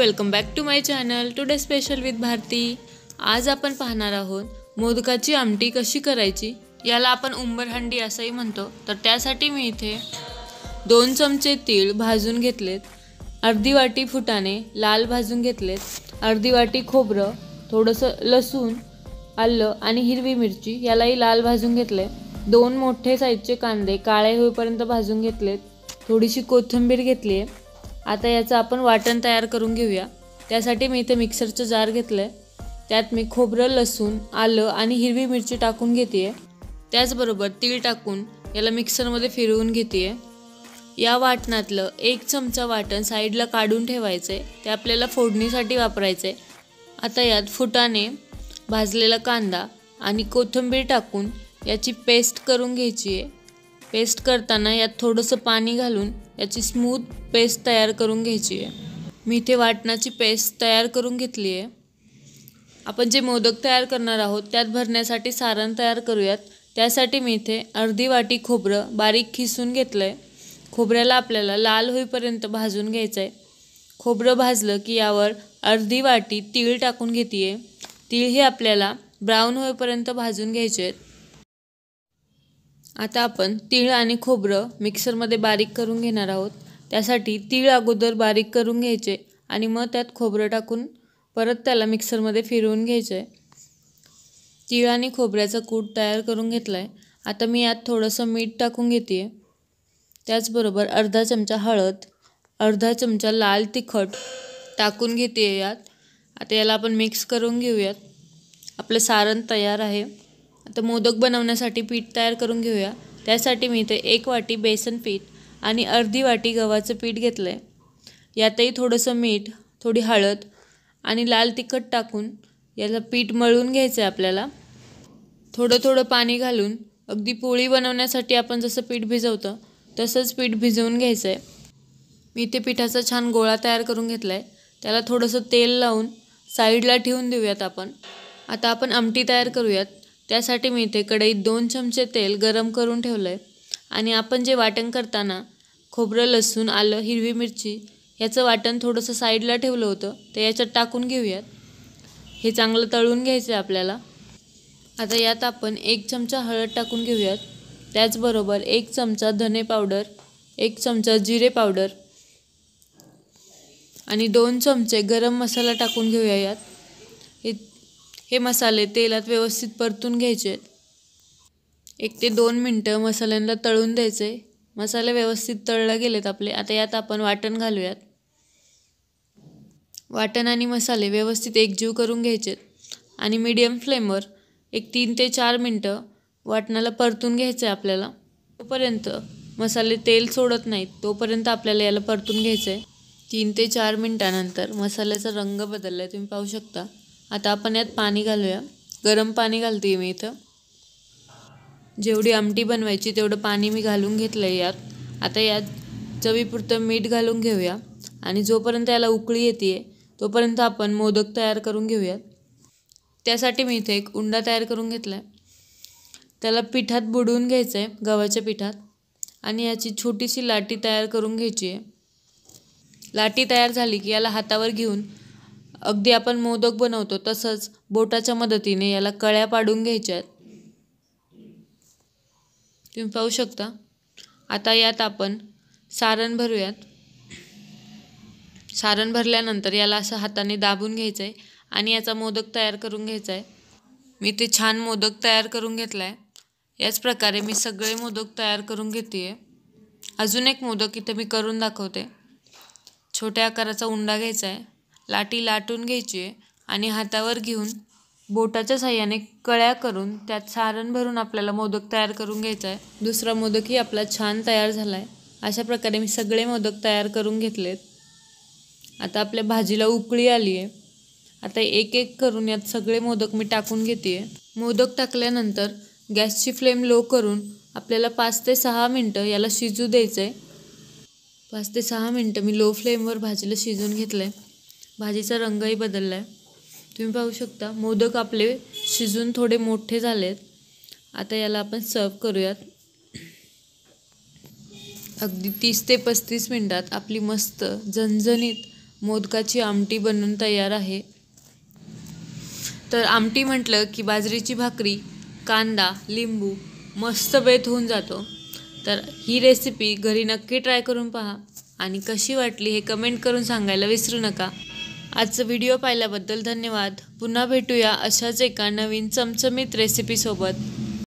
welcome back to my channel today special with Bharati आज आपण पाहणार आहोत मोदकाची आमटी कशी करायची याला आपण उंबरहंडी असंही म्हणतो तर त्यासाठी मी इथे दोन चमचे तीळ भाजून घेतलेत अर्धी वाटी फुटाणे लाल भाजून घेतलेत अर्धी वाटी खोबरं थोडंसं लसूण आलं आणि हिरवी मिरची यालाही लाल भाजून घेतले दोन मोठे साईजचे कांदे काळे होईपर्यंत भाजून घेतलेत थोडीशी कोथिंबीर घेतली आहे आता याचं आपण वाटण तयार करून घेऊया त्यासाठी मी इथे मिक्सरचं जार घेतलं आहे त्यात मी खोबरं लसूण आलं आणि हिरवी मिरची टाकून घेते आहे त्याचबरोबर तीळ टाकून याला मिक्सरमध्ये फिरवून घेते आहे या वाटणातलं एक चमचा वाटण साईडला काढून ठेवायचं आहे ते आपल्याला फोडणीसाठी वापरायचं आहे आता यात फुटाने भाजलेला कांदा आणि कोथिंबीर टाकून याची पेस्ट करून घ्यायची आहे पेस्ट करताना यात थोडंसं पाणी घालून याची स्मूथ पेस्ट तयार करून घ्यायची आहे मी इथे वाटणाची पेस्ट तयार करून घेतली आहे आपण जे मोदक तयार करणार आहोत त्यात भरण्यासाठी सारण तयार करूयात त्यासाठी मी इथे अर्धी वाटी खोबरं बारीक खिसून घेतलं आहे खोबऱ्याला आपल्याला लाल होईपर्यंत भाजून घ्यायचं आहे खोबरं भाजलं की यावर अर्धी वाटी तीळ टाकून घेते आहे तीळ हे आपल्याला ब्राऊन होईपर्यंत भाजून घ्यायचे आहेत आता आपण तीळ आणि खोबरं मिक्सरमध्ये बारीक करून घेणार आहोत त्यासाठी तीळ अगोदर बारीक करून घ्यायचे आणि मग त्यात खोबरं टाकून परत त्याला मिक्सरमध्ये फिरवून घ्यायचं आहे तीळ आणि खोबऱ्याचा कूट तयार करून घेतला आहे आता मी यात थोडंसं मीठ टाकून घेते आहे त्याचबरोबर अर्धा चमचा हळद अर्धा चमचा लाल तिखट टाकून घेते यात आता याला आपण मिक्स करून घेऊयात आपलं सारण तयार आहे आता मोदक बनवण्यासाठी पीठ तयार करून घेऊया त्यासाठी मी इथे एक वाटी बेसन पीठ आणि अर्धी वाटी गव्हाचं पीठ घेतलं आहे यातही थोडंसं मीठ थोडी हळद आणि लाल तिखट टाकून याला पीठ मळून घ्यायचं आहे आपल्याला थोडं थोडं पाणी घालून अगदी पोळी बनवण्यासाठी आपण जसं पीठ भिजवतं तसंच पीठ भिजवून घ्यायचं आहे मी ते पिठाचा छान गोळा तयार करून घेतला आहे त्याला थोडंसं तेल लावून साईडला ठेवून देऊयात आपण आता आपण आमटी तयार करूयात त्यासाठी मी इथे कढईत दोन चमचे तेल गरम करून ठेवलं आहे आणि आपण जे वाटण करताना खोबरं लसूण आलं हिरवी मिरची याचं वाटण थोडंसं साईडला ठेवलं होतं ते याच्यात टाकून घेऊयात हे चांगलं तळून घ्यायचं आहे आपल्याला आता यात आपण एक चमचा हळद टाकून घेऊयात त्याचबरोबर एक चमचा धने पावडर एक चमचा जिरे पावडर आणि दोन चमचे गरम मसाला टाकून घेऊया यात हे मसाले तेलात व्यवस्थित परतून घ्यायचे आहेत एक ते दोन मिनटं मसाल्यांना तळून द्यायचे मसाले व्यवस्थित तळले गेलेत आपले आता यात आपण वाटण घालूयात वाटण आणि मसाले व्यवस्थित एकजीव करून घ्यायचेत आणि मीडियम फ्लेमवर एक तीन ते चार मिनटं वाटणाला परतून घ्यायचं आहे आपल्याला तोपर्यंत मसाले तेल सोडत नाहीत तोपर्यंत आपल्याला याला परतून घ्यायचं आहे तीन ते चार मिनटानंतर मसाल्याचा रंग बदलला आहे तुम्ही पाहू शकता आता आपण यात पाणी घालूया गरम पाणी घालते मी इथं जेवढी आमटी बनवायची तेवढं पाणी मी घालून घेतलं आहे यात आता यात चवीपुरतं मीठ घालून घेऊया आणि जोपर्यंत याला उकळी येते तोपर्यंत आपण मोदक तयार करून घेऊयात त्यासाठी मी इथे एक उंडा तयार करून घेतला आहे त्याला पिठात बुडवून घ्यायचं आहे गव्हाच्या पिठात आणि याची छोटीशी लाटी तयार करून घ्यायची आहे लाटी तयार झाली की याला हातावर घेऊन अगदी आपण मोदक बनवतो तसंच बोटाच्या मदतीने याला कळ्या पाडून घ्यायच्यात तुम्ही पाहू शकता आता यात आपण सारण भरूयात सारण भरल्यानंतर याला असं हाताने दाबून घ्यायचं आहे आणि याचा मोदक तयार करून घ्यायचा आहे मी ते छान मोदक तयार करून घेतला आहे याच प्रकारे मी सगळे मोदक तयार करून घेते आहे अजून एक मोदक इथे मी करून दाखवते छोट्या आकाराचा उंडा घ्यायचा आहे लाटी लाटून घ्यायची आणि हातावर घेऊन बोटाच्या साह्याने कळ्या करून त्यात सारण भरून आपल्याला मोदक तयार करून घ्यायचा आहे दुसरा मोदकही आपला छान तयार झाला आहे अशा प्रकारे मी सगळे मोदक तयार करून घेतलेत आता आपल्या भाजीला उकळी आली आहे आता एक एक करून यात सगळे मोदक मी टाकून घेते आहे मोदक टाकल्यानंतर गॅसची फ्लेम लो करून आपल्याला पाच ते सहा मिनटं याला शिजू द्यायचं आहे पाच ते सहा मिनटं मी लो फ्लेमवर भाजीला शिजून घेतलं आहे भाजीचा रंगही बदलला आहे तुम्ही पाहू शकता मोदक आपले शिजून थोडे मोठे झालेत आता याला आपण सर्व करूयात अगदी तीस ते पस्तीस मिनटात आपली मस्त झणझणीत मोदकाची आमटी बनवून तयार आहे तर आमटी म्हटलं की बाजरीची भाकरी कांदा लिंबू मस्त बेत होऊन जातो तर ही रेसिपी घरी नक्की ट्राय करून पहा आणि कशी वाटली हे कमेंट करून सांगायला विसरू नका आजचा व्हिडिओ पाहिल्याबद्दल धन्यवाद पुन्हा भेटूया अशाच एका नवीन चमचमीत रेसिपीसोबत